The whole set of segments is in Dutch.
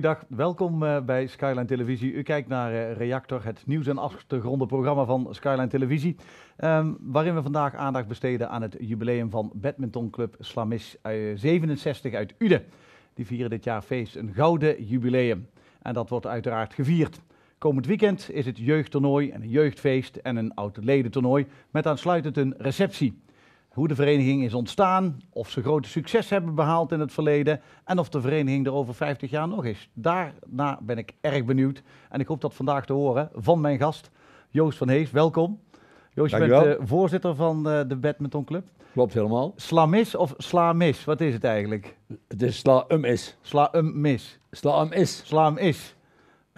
goeiedag. Welkom eh, bij Skyline Televisie. U kijkt naar eh, Reactor, het nieuws- en programma van Skyline Televisie. Ehm, waarin we vandaag aandacht besteden aan het jubileum van badmintonclub Slamis 67 eh, uit Uden. Die vieren dit jaar feest een gouden jubileum. En dat wordt uiteraard gevierd. Komend weekend is het jeugdtoernooi en een jeugdfeest en een oud toernooi met aansluitend een receptie hoe de vereniging is ontstaan, of ze grote succes hebben behaald in het verleden en of de vereniging er over 50 jaar nog is. Daarna ben ik erg benieuwd en ik hoop dat vandaag te horen van mijn gast Joost van Hees. Welkom. Joost, je bent eh, voorzitter van eh, de Badminton Club. Klopt helemaal. Slamis of Slamis? Wat is het eigenlijk? Het is sla um is sla um mis um is sla is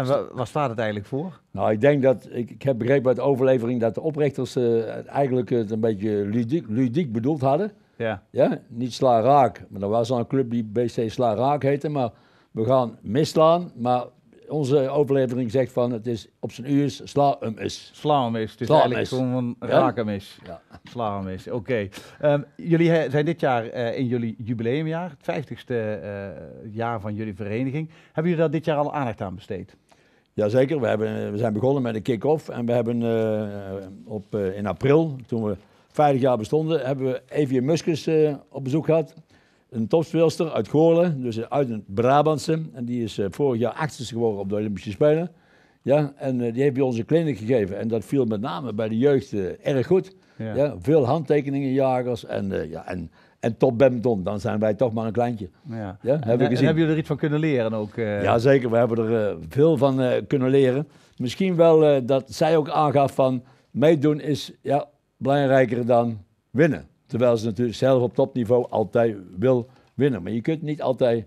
en waar staat het eigenlijk voor? Nou, ik denk dat, ik, ik heb begrepen uit de overlevering dat de oprichters uh, eigenlijk het een beetje ludiek, ludiek bedoeld hadden. Ja. ja. Niet sla raak, maar er was al een club die BC sla raak heette, maar we gaan mislaan. maar onze overlevering zegt van het is op zijn uur sla hem is. Sla hem is. Dus het is sla eigenlijk gewoon raak hem Ja. Sla hem is. Oké. Ehm, jullie eh, zijn dit jaar eh, in jullie jubileumjaar, het vijftigste jaar van jullie vereniging. Hebben jullie daar dit jaar al aandacht aan besteed? Jazeker, we, hebben, we zijn begonnen met een kick-off en we hebben eh, op, eh, in april, toen we 50 jaar bestonden, hebben we Evie Muskens eh, op bezoek gehad. Een topspeelster uit Goorlen, dus uit het Brabantse. En die is vorig jaar achtste geworden op de Olympische Spelen. Ja, en die heeft bij onze een gegeven. En dat viel met name bij de jeugd erg goed. Ja. veel handtekeningenjagers en, ja, en en top Bempton, dan zijn wij toch maar een kleintje. Ja. Ja, heb en, hebben jullie er iets van kunnen leren ook? Eh? Ja, zeker. We hebben er eh, veel van eh, kunnen leren. Misschien wel dat zij ook aangaf van meedoen is ja, belangrijker dan winnen. Terwijl ze natuurlijk zelf op topniveau altijd wil winnen. Maar je kunt niet altijd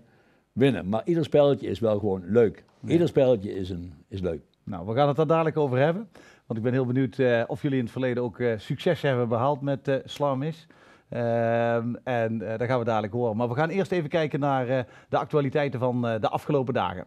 winnen. Maar ieder spelletje is wel gewoon leuk. Ieder spelletje is, een, is leuk. Nou, we gaan het daar dadelijk over hebben. Want ik ben heel benieuwd of jullie in het verleden ook succes hebben behaald met uh, Slamis. Ehm, en uh, dat gaan we dadelijk horen. Maar we gaan eerst even kijken naar eh, de actualiteiten van eh, de afgelopen dagen.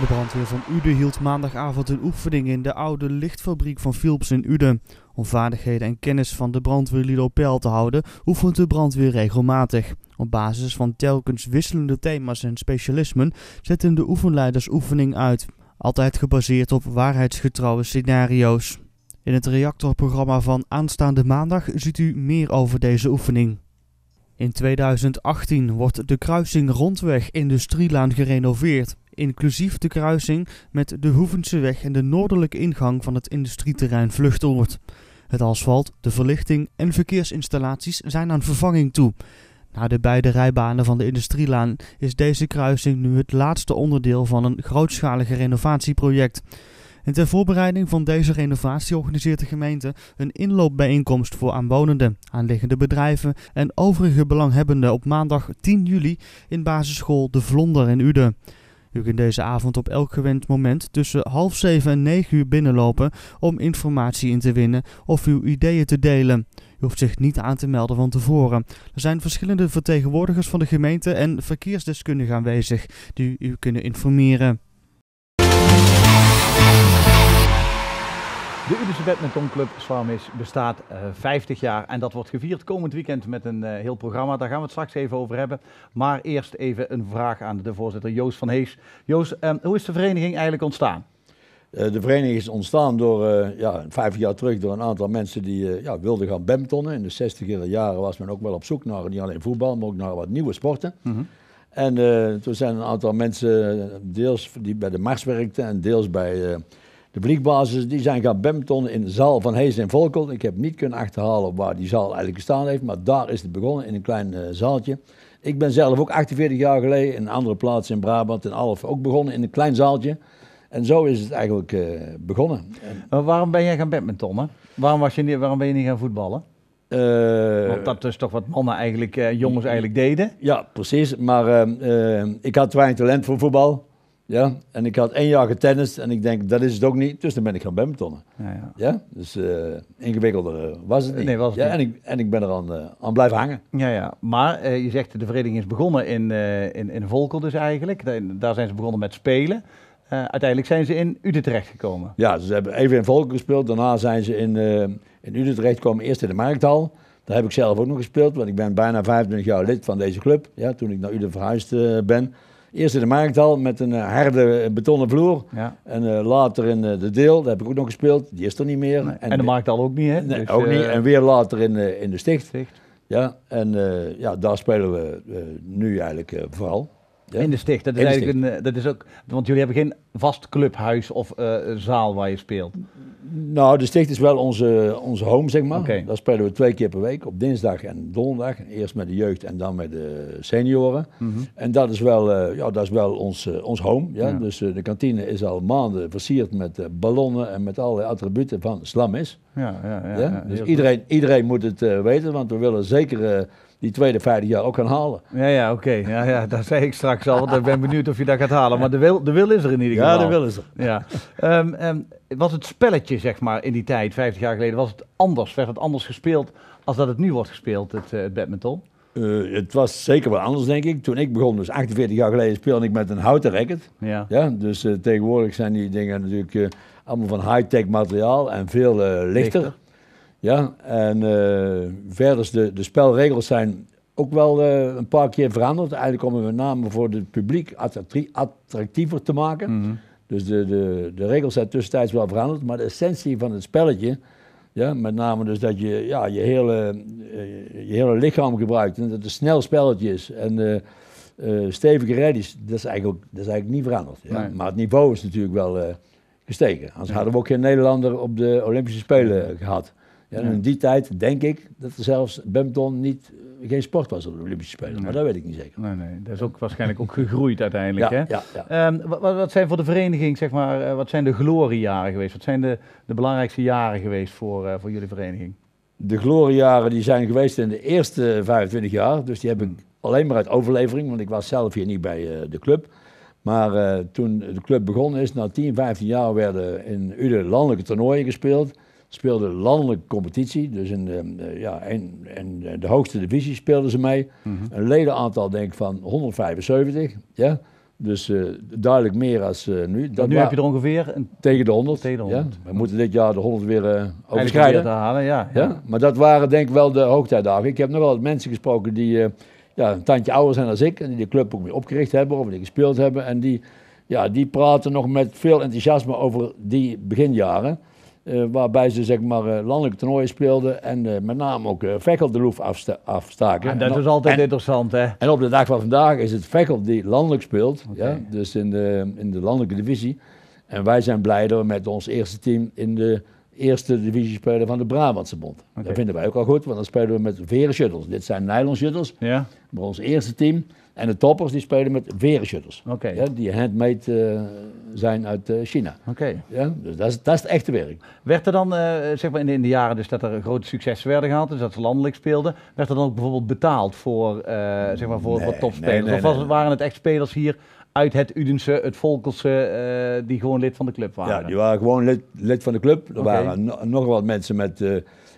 De brandweer van Uden hield maandagavond een oefening in de oude lichtfabriek van Philips in Uden. Om vaardigheden en kennis van de brandweerlieden op peil te houden, oefent de brandweer regelmatig. Op basis van telkens wisselende thema's en specialismen zetten de oefenleiders oefening uit. Altijd gebaseerd op waarheidsgetrouwe scenario's. In het reactorprogramma van aanstaande maandag ziet u meer over deze oefening. In 2018 wordt de kruising rondweg Industrielaan gerenoveerd, inclusief de kruising met de Hoevenseweg en de noordelijke ingang van het industrieterrein Vluchtoord. Het asfalt, de verlichting en verkeersinstallaties zijn aan vervanging toe. Na de beide rijbanen van de Industrielaan is deze kruising nu het laatste onderdeel van een grootschalige renovatieproject. En ter voorbereiding van deze renovatie organiseert de gemeente een inloopbijeenkomst voor aanwonenden, aanliggende bedrijven en overige belanghebbenden op maandag 10 juli in basisschool De Vlonder in Uden. U kunt deze avond op elk gewend moment tussen half zeven en negen uur binnenlopen om informatie in te winnen of uw ideeën te delen. U hoeft zich niet aan te melden van tevoren. Er zijn verschillende vertegenwoordigers van de gemeente en verkeersdeskundigen aanwezig die u kunnen informeren. De Udense badmintonclub Slamis bestaat uh, eh, 50 jaar en dat wordt gevierd komend weekend met een eh, heel programma. Daar gaan we het straks even over hebben. Maar eerst even een vraag aan de voorzitter Joost van Hees. Joost, ehm, hoe is de vereniging eigenlijk ontstaan? Eh, de vereniging is ontstaan door, ja, vijf jaar terug door een aantal mensen die ja, wilden gaan badmintonnen. In de 60 jaren was men ook wel op zoek naar niet alleen voetbal, maar ook naar wat nieuwe sporten. Mhm. En toen zijn een aantal mensen, deels die bij de Mars werkten en deels bij de vliegbasis die zijn gaan bemtonnen in de zaal van Hees en Volkel. Ik heb niet kunnen achterhalen waar die zaal eigenlijk gestaan heeft, maar daar is het begonnen in een klein eh, zaaltje. Ik ben zelf ook 48 jaar geleden in een andere plaats in Brabant, in Alf, ook begonnen in een klein zaaltje. En zo is het eigenlijk eh, begonnen. Maar waarom ben jij gaan badmintonnen? Waarom, was je niet, waarom ben je niet gaan voetballen? Uh, Want dat is toch wat mannen eigenlijk, uh, jongens eigenlijk deden? Ja, precies. Maar ehm, ehm, ik had weinig talent voor voetbal. Ja, en ik had één jaar getennist en ik denk, dat is het ook niet. Dus dan ben ik gaan badmintonnen. Ja, ja. ja? dus eh, ingewikkelder eh, was het niet. Nee, was het ja, niet. En, ik, en ik ben er aan, eh, aan blijven hangen. Ja, ja. Maar je zegt, de vereniging is begonnen in, in, in Volkel dus eigenlijk. Daar zijn ze begonnen met spelen. uiteindelijk zijn ze in Utrecht gekomen. Ja, ze hebben even in Volkel gespeeld. Daarna zijn ze in, in Utrecht terechtgekomen. Eerst in de Markthal. Daar heb ik zelf ook nog gespeeld, want ik ben bijna 25 jaar lid van deze club. Ja, toen ik naar Utrecht verhuisd ben. Eerst in de markthal met een eh, harde eh, betonnen vloer. Ja. En eh, later in de deel, daar heb ik ook nog gespeeld. Die is er niet meer. En, en, de markthal ook niet, hè? Nee, dus, ook niet. En weer later in, in de sticht. sticht. Ja, en ja, daar spelen we nu eigenlijk vooral. In de sticht. Dat is, eigenlijk Een, eh, dat is ook, want jullie hebben geen vast clubhuis of eh, zaal waar je speelt. Nou, de sticht is wel onze, onze home, zeg maar. Daar spelen we twee keer per week, op dinsdag en donderdag. Eerst met de jeugd en dan met de senioren. Mhm. En dat is wel, eh, ja, dat is wel ons, ons home. Ja? Dus de kantine is al maanden versierd met ballonnen en met alle attributen van Slamis. Ja, ja, ja, Dus iedereen, iedereen moet het weten, want we willen zeker die tweede vijfde jaar ook kan halen. Ja, ja, oké. Ja, ja, dat zei ik straks al, want ik ben benieuwd of je dat gaat halen. Maar de wil, de wil is er in ieder geval. Ja, de wil is er. Ja. Ehm, ehm, was het spelletje, zeg maar, in die tijd, 50 jaar geleden, was het anders? Werd het anders gespeeld als dat het nu wordt gespeeld, het, eh, het badminton? Eh, het was zeker wel anders, denk ik. Toen ik begon, dus 48 jaar geleden, speelde ik met een houten racket. Ja. Ja, dus eh, tegenwoordig zijn die dingen natuurlijk allemaal van high-tech materiaal en veel lichter. Ja, en uh, verder de, de spelregels zijn ook wel eh, een paar keer veranderd. Eigenlijk om het met name voor het publiek attractiever te maken. Mhm. Dus de, de, de regels zijn tussentijds wel veranderd. Maar de essentie van het spelletje, ja, met name dus dat je ja, je, hele, eh, je hele lichaam gebruikt. En dat het een snel spelletje is. En stevige reddies, dat is eigenlijk, dat is eigenlijk niet veranderd. Ja. Maar het niveau is natuurlijk wel gestegen. Anders hadden we ook geen Nederlander op de Olympische Spelen gehad in die tijd denk ik dat er zelfs badminton niet, eh, geen sport was op de Olympische Spelen. Maar dat weet ik niet zeker. Nee, nee. Dat is ook waarschijnlijk ook gegroeid uiteindelijk. Ja, hè? Ehm, wat, wat, zijn voor de vereniging, zeg maar, eh, wat zijn de gloriejaren geweest? Wat zijn de, de belangrijkste jaren geweest voor, eh, voor jullie vereniging? De gloriejaren die zijn geweest in de eerste 25 jaar. Dus die heb ik alleen maar uit overlevering, want ik was zelf hier niet bij de club. Maar toen de club begonnen is, na 10, 15 jaar werden in Uden landelijke toernooien gespeeld speelde landelijke competitie. Dus in de, eh, ja, in, de hoogste divisie speelden ze mee. Mhm. Een ledenaantal denk ik van 175. Ja? Dus eh, duidelijk meer als eh, nu. Dat nu heb je er ongeveer... Tegen de 100. Tegen 100. We moeten dit jaar de 100 weer overschrijden. halen, ja, ja, Maar dat waren denk ik wel de hoogtijdagen. Ik heb nog wel wat mensen gesproken die ja, een tandje ouder zijn dan ik. En die de club ook weer opgericht hebben of die gespeeld hebben. En die, ja, die praten nog met veel enthousiasme over die beginjaren. Eh, waarbij ze zeg maar uh, toernooien speelden en eh, met name ook Veckel de loef afstaken. En ah, dat en is altijd interessant hè? En op de dag van vandaag is het Veckel die landelijk speelt, ja, dus in de, in de landelijke divisie. En wij zijn blij dat we met ons eerste team in de eerste divisie spelen van de Brabantse Bond. Dat vinden wij ook al goed, want dan spelen we met veren shuttles. Dit zijn nylon shuttles, ja. maar ons eerste team. En de toppers die spelen met werenshutters. Ja, die handmade eh, zijn uit eh, China. Okay. Ja, dus dat is, dat is het echte werk. Werd er dan, eh, zeg maar in de, jaren dus dat er grote successen werden gehaald, dus dat ze landelijk speelden, werd er dan ook bijvoorbeeld betaald voor, zeg maar voor, topspelers? of was, waren het echt spelers hier uit het Udense, het Volkelse, die gewoon lid van de club waren? Ja, die waren gewoon lid, lid van de club. Er waren nog wat mensen met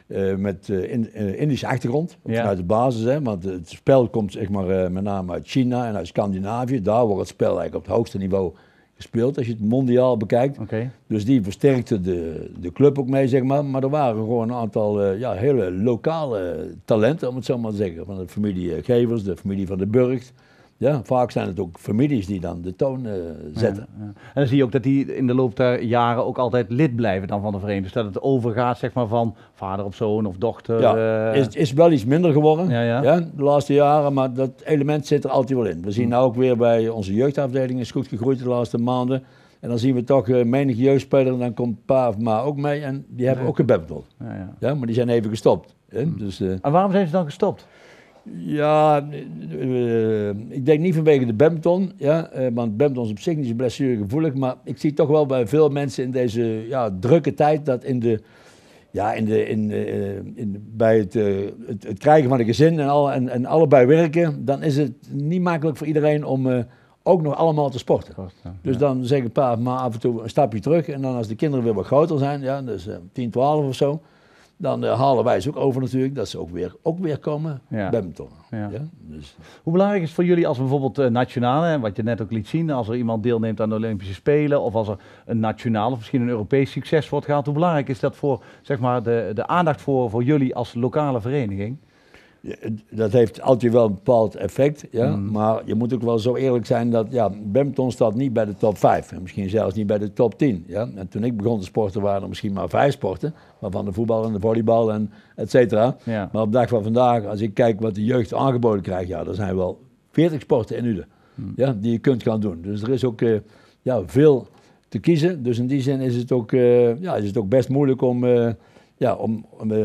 eh, met eh, in, eh, Indische achtergrond, uit vanuit de basis. Hè, want het spel komt zeg maar, met name uit China en uit Scandinavië. Daar wordt het spel eigenlijk op het hoogste niveau gespeeld, als je het mondiaal bekijkt. Dus die versterkte de, de club ook mee, zeg maar. Maar er waren gewoon een aantal ja, hele lokale talenten, om het zo maar te zeggen. Van de familie Gevers, de familie van de Burgt. Ja, vaak zijn het ook families die dan de toon eh, zetten. En dan zie je ook dat die in de loop der jaren ook altijd lid blijven dan van de vereniging. Dus dat het overgaat zeg maar, van vader of zoon of dochter. Ja, eh, is, is wel iets minder geworden ja, de laatste jaren, maar dat element zit er altijd wel in. We zien hm. nou ook weer bij onze jeugdafdeling is goed gegroeid de laatste maanden. En dan zien we toch menige eh, menig jeugdspeler en dan komt pa of ma ook mee en die hebben ook gebabbeld. Ja, maar die zijn even gestopt. Hè? Hm. Dus, en waarom zijn ze dan gestopt? Ja, eh, ik denk niet vanwege de Bempton, ja, eh, want Bempton is op zich niet zo blessuregevoelig. Maar ik zie toch wel bij veel mensen in deze ja, drukke tijd dat in de, ja, in de, in, eh, in, bij het, het, krijgen van een gezin en, al, en, en, allebei werken, dan is het niet makkelijk voor iedereen om ook nog allemaal te sporten. dus dan zeggen pa, maar af en toe een stapje terug. En dan als de kinderen weer wat groter zijn, ja, dus 10, 12 of zo, dan eh, halen wij ze ook over natuurlijk, dat ze ook weer, ook weer komen ja. Ja. ja? Dus. Hoe belangrijk is het voor jullie als bijvoorbeeld eh, nationale, wat je net ook liet zien, als er iemand deelneemt aan de Olympische Spelen of als er een nationaal of misschien een Europees succes wordt gehaald, hoe belangrijk is dat voor zeg maar, de, de aandacht voor, voor jullie als lokale vereniging? dat heeft altijd wel een bepaald effect. Ja? Mhm. Maar je moet ook wel zo eerlijk zijn dat ja, Bempton staat niet bij de top 5. En misschien zelfs niet bij de top 10. Ja? En toen ik begon te sporten waren er misschien maar vijf sporten. Waarvan de voetbal en de volleybal en et cetera. Maar op de dag van vandaag, als ik kijk wat de jeugd aangeboden krijgt. Ja, er zijn wel 40 sporten in Ude. Mhm. Ja, die je kunt gaan doen. Dus er is ook eh, ja, veel te kiezen. Dus in die zin is het ook, eh, ja, is het ook best moeilijk om... Eh, ja, om, om, eh,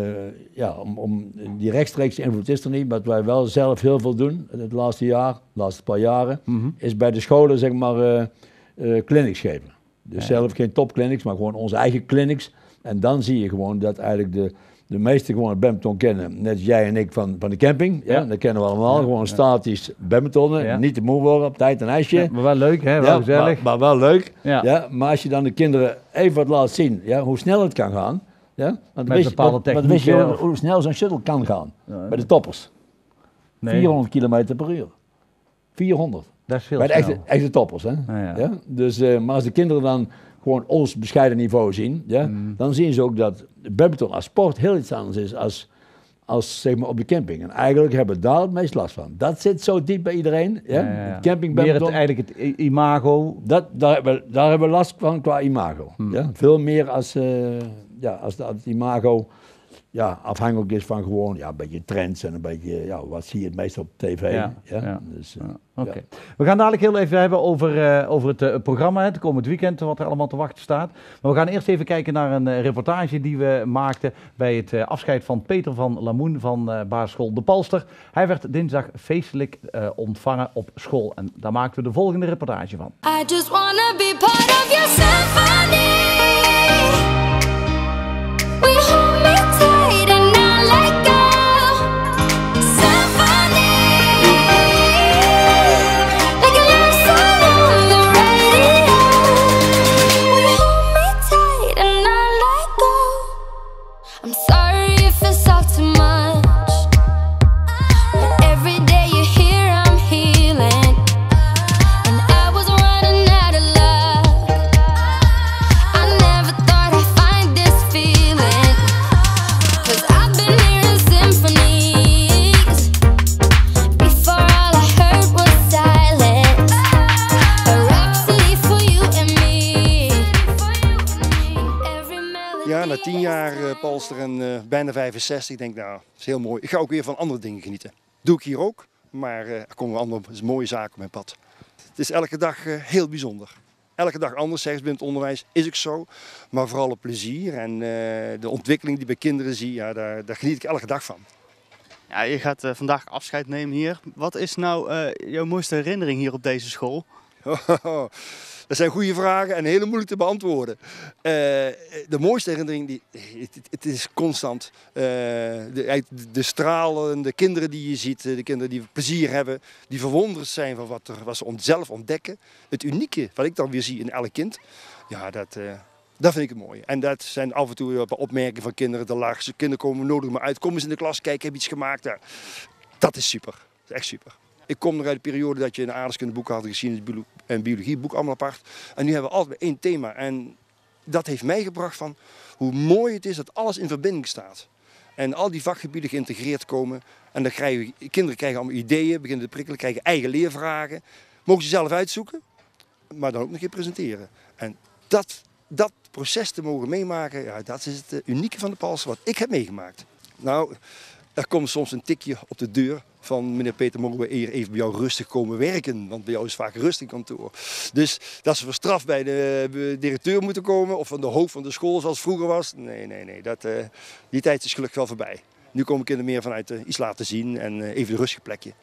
ja, om, om die rechtstreekse invloed is er niet, maar wij wel zelf heel veel doen het laatste jaar, de laatste paar jaren, mhm. is bij de scholen zeg maar uh, clinics geven. Dus zelf geen topclinics, maar gewoon onze eigen clinics. En dan zie je gewoon dat eigenlijk de, de meesten gewoon Bempton kennen. Net jij en ik van, van de camping. Ja. ja dat kennen we allemaal. gewoon statisch Bemptonnen. Niet te moe worden op tijd een ijsje. maar wel leuk, hè? Wel gezellig. Maar, maar, wel leuk. Ja. maar als je dan de kinderen even wat laat zien ja, hoe snel het kan gaan. Ja? Want Met bepaalde technieken. Maar weet je hoe, snel zo'n shuttle kan gaan? bij de toppers. Nee. 400 km per uur. 400. Dat is veel Bij de echte, echte toppers. Hè? ja. Dus, eh, maar als de kinderen dan gewoon ons bescheiden niveau zien, ja, mm. dan zien ze ook dat badminton als sport heel iets anders is als, als zeg maar, op de camping. En eigenlijk hebben we daar het meest last van. Dat zit zo diep bij iedereen. Ja? ja, ja. Camping Meer het, eigenlijk het imago. Dat, daar, hebben we, daar hebben we last van qua imago. Mm. Ja? Veel meer als... Eh, ja, als dat imago ja, afhankelijk is van gewoon ja, een beetje trends en een beetje ja, wat zie je het meest op tv. Ja, ja. Dus, eh, ja. We gaan dadelijk heel even hebben over, eh, over het eh, programma, het komend weekend, wat er allemaal te wachten staat. Maar we gaan eerst even kijken naar een reportage die we maakten bij het afscheid van Peter van Lamoen van basisschool De Palster. Hij werd dinsdag feestelijk ontvangen op school en daar maakten we de volgende reportage van. I just wanna be part of your symphony. Elster en uh, eh, bijna 65. Ik denk, nou, dat is heel mooi. Ik ga ook weer van andere dingen genieten. Doe ik hier ook, maar eh, er komen andere mooie zaken op mijn pad. Het is elke dag eh, heel bijzonder. Elke dag anders, zeggen binnen het onderwijs, is ik zo. Maar vooral het plezier en de ontwikkeling die bij kinderen zie, ja, daar, daar geniet ik elke dag van. Ja, je gaat vandaag afscheid nemen hier. Wat is nou jouw mooiste herinnering hier op deze school? dat zijn goede vragen en heel moeilijk te beantwoorden. Eh, de mooiste herinnering, die, het, is constant. Eh, de, de stralen, de kinderen die je ziet, eh, de kinderen die plezier hebben, die verwonderd zijn van wat, er, wat ze zelf ontdekken. Het unieke wat ik dan weer zie in elk kind, ja, dat, dat vind ik het mooi. En dat zijn af en toe opmerkingen van kinderen. De laagste kinderen komen nodig maar uit. Kom eens in de klas kijken, heb iets gemaakt Dat is super. is echt super. Ik kom nog uit de periode dat je een aardrijkskunde boeken had, geschiedenis en biologie allemaal apart. En nu hebben we altijd één thema. En dat heeft mij gebracht van hoe mooi het is dat alles in verbinding staat. En al die vakgebieden geïntegreerd komen. En dan krijgen kinderen krijgen allemaal ideeën, beginnen te prikkelen, krijgen eigen leervragen. Mogen ze zelf uitzoeken, maar dan ook nog een keer presenteren. En dat, dat proces te mogen meemaken, ja, dat is het eh, unieke van de Pals wat ik heb meegemaakt. Nou, er komt soms een tikje op de deur van meneer Peter, mogen we eer even bij jou rustig komen werken? Want bij jou is vaak rustig kantoor. Dus dat ze voor straf bij de directeur moeten komen of van de hoofd van de school zoals vroeger was. Nee, nee, nee. Dat, eh, die tijd is gelukkig wel voorbij. Nu komen kinderen meer vanuit uh, iets laten zien en eh, even een rustig plekje.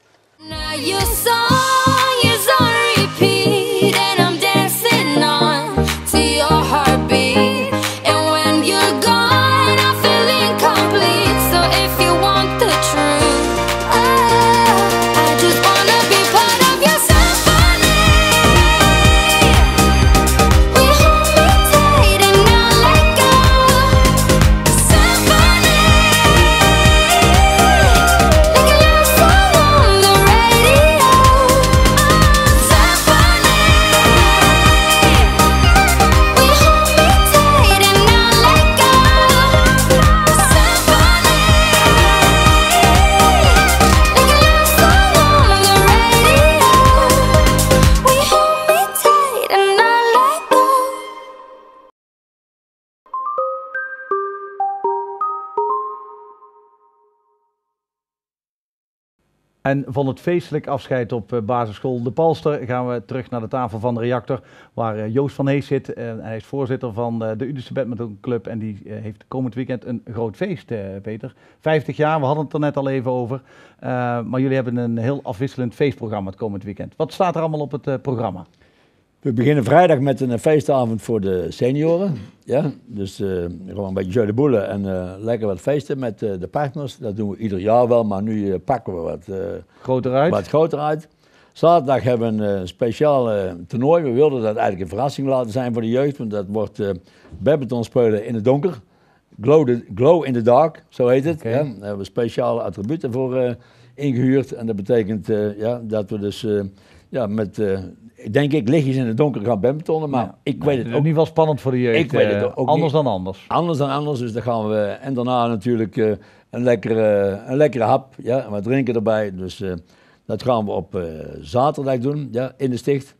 En van het feestelijk afscheid op eh, basisschool De Palster gaan we terug naar de tafel van de reactor, waar eh, Joost van Hees zit. En hij is voorzitter van eh, de Udense Badminton Club en die heeft komend weekend een groot feest, Peter. 50 jaar, we hadden het er net al even over. maar jullie hebben een heel afwisselend feestprogramma het komend weekend. Wat staat er allemaal op het programma? We beginnen vrijdag met een feestavond voor de senioren. Ja? Dus eh, gewoon een beetje de boelen en eh, lekker wat feesten met eh, de partners. Dat doen we ieder jaar wel, maar nu pakken we wat, groter uit. wat groter uit. Zaterdag hebben we een speciaal toernooi. We wilden dat eigenlijk een verrassing laten zijn voor de jeugd. Want dat wordt uh, spelen in het donker. Glow, in the dark, zo heet het. Ja? Daar hebben we speciale attributen voor ingehuurd. En dat betekent ja, dat we dus ja, met denk ik, lichtjes in het donker gaan bemtonnen, maar ik weet het ook. niet wel spannend voor de jeugd. Ik weet het eh, ook Anders dan anders. Anders dan anders, dus dan gaan we. En daarna natuurlijk eh, een, lekkere, een lekkere hap, ja, wat drinken erbij. Dus eh, dat gaan we op zaterdag doen, ja, in de sticht.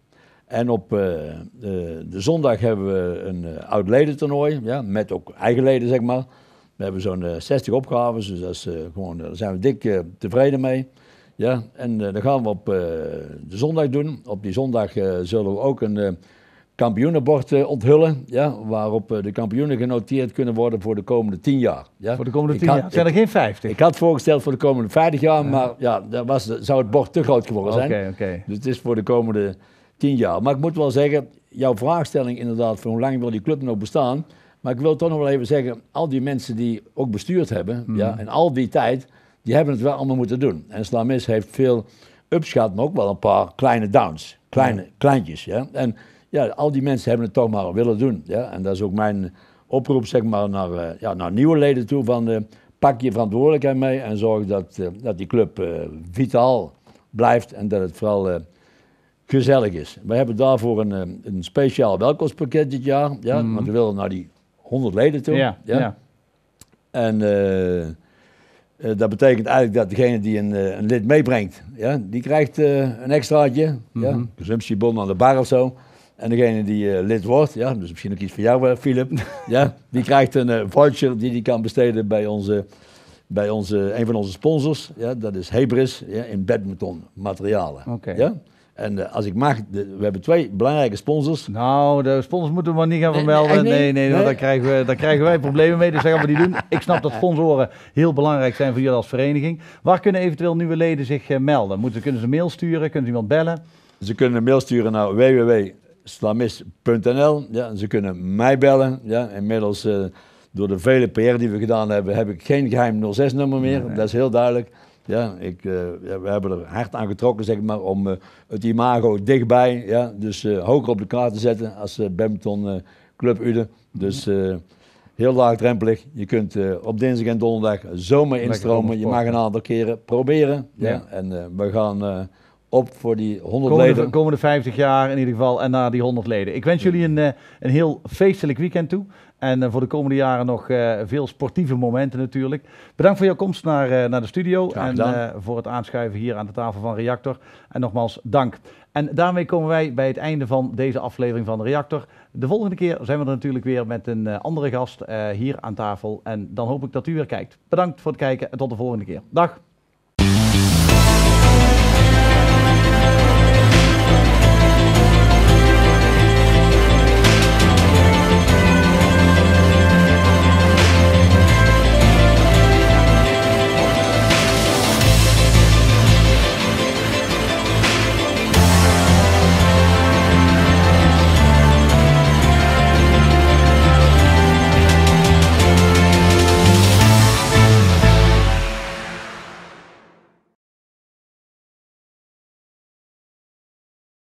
En op de zondag hebben we een oud leden toernooi, ja, met ook eigen leden, zeg maar. We hebben zo'n 60 opgaves, dus dat is, gewoon, daar zijn we dik tevreden mee. Ja, en uh, eh, dat gaan we op eh, de zondag doen. Op die zondag eh, zullen we ook een kampioenenbord onthullen. Ja, waarop de kampioenen genoteerd kunnen worden voor de komende tien jaar. Ja. Voor de komende tien jaar? Zijn er geen vijftig? Ik had voorgesteld voor de komende vijftig jaar, maar ja, dat was, zou het bord te groot geworden zijn. Oké, oké. Dus het is voor de komende tien jaar. Maar ik moet wel zeggen, jouw vraagstelling inderdaad, van hoe lang wil die club nog bestaan? Maar ik wil toch nog wel even zeggen, al die mensen die ook bestuurd hebben, mhm. ja, en al die tijd die hebben het wel allemaal moeten doen. En Slamis heeft veel ups gehad, maar ook wel een paar kleine downs. Kleine, kleintjes. Ja? En ja, al die mensen hebben het toch maar willen doen. Ja? En dat is ook mijn oproep zeg maar, naar, eh, ja, naar nieuwe leden toe. Van, pak je verantwoordelijkheid mee en zorg dat, eh, dat die club eh, vitaal blijft en dat het vooral gezellig is. We hebben daarvoor een, een speciaal welkomstpakket dit jaar. Ja? Mhm. Want we willen naar die 100 leden toe. Ja, ja. En eh, dat betekent eigenlijk dat degene die een, eh, een lid meebrengt, ja, die krijgt eh, een extraatje, mm -hmm. ja, mhm. consumptiebon aan de bar of zo. En degene die lid wordt, ja, dus misschien ook iets voor jou, Philip, ja, die krijgt een voucher die hij kan besteden bij, onze, bij onze, een van onze sponsors. Ja, dat is Hebris ja, in badmintonmaterialen. materialen. En eh, als ik mag, we hebben twee belangrijke sponsors. Nou, de sponsors moeten we maar niet gaan vermelden. Nee, nee, nee, nee, Daar, krijgen we, daar krijgen wij problemen mee. Dus zeg maar die doen. Ik snap dat sponsoren heel belangrijk zijn voor jullie als vereniging. Waar kunnen eventueel nieuwe leden zich eh, melden? Moeten, kunnen ze mail sturen? Kunnen ze iemand bellen? Ze kunnen een mail sturen naar www.slamis.nl. Ja, ze kunnen mij bellen. Ja, inmiddels, eh, door de vele PR die we gedaan hebben, heb ik geen geheim 06-nummer meer. Dat is heel duidelijk. Ja, ik, eh, ja, we hebben er hard aan getrokken zeg maar, om eh, het imago dichtbij, ja, dus uh, hoger op de kaart te zetten als Badminton Club Ude. Dus heel laagdrempelig. Je kunt op dinsdag en donderdag zomaar instromen. Je mag een aantal keren proberen. Ja. En we gaan op voor die 100 komende, leden. komende 50 jaar in ieder geval en na die 100 leden. Ik wens jullie een, een heel feestelijk weekend toe. En eh, voor de komende jaren nog eh, veel sportieve momenten natuurlijk. Bedankt voor jouw komst naar, eh, naar de studio. En voor het aanschuiven hier aan de tafel van Reactor. En nogmaals, dank. En daarmee komen wij bij het einde van deze aflevering van Reactor. De volgende keer zijn we er natuurlijk weer met een andere gast hier aan tafel. En dan hoop ik dat u weer kijkt. Bedankt voor het kijken en tot de volgende keer. Dag.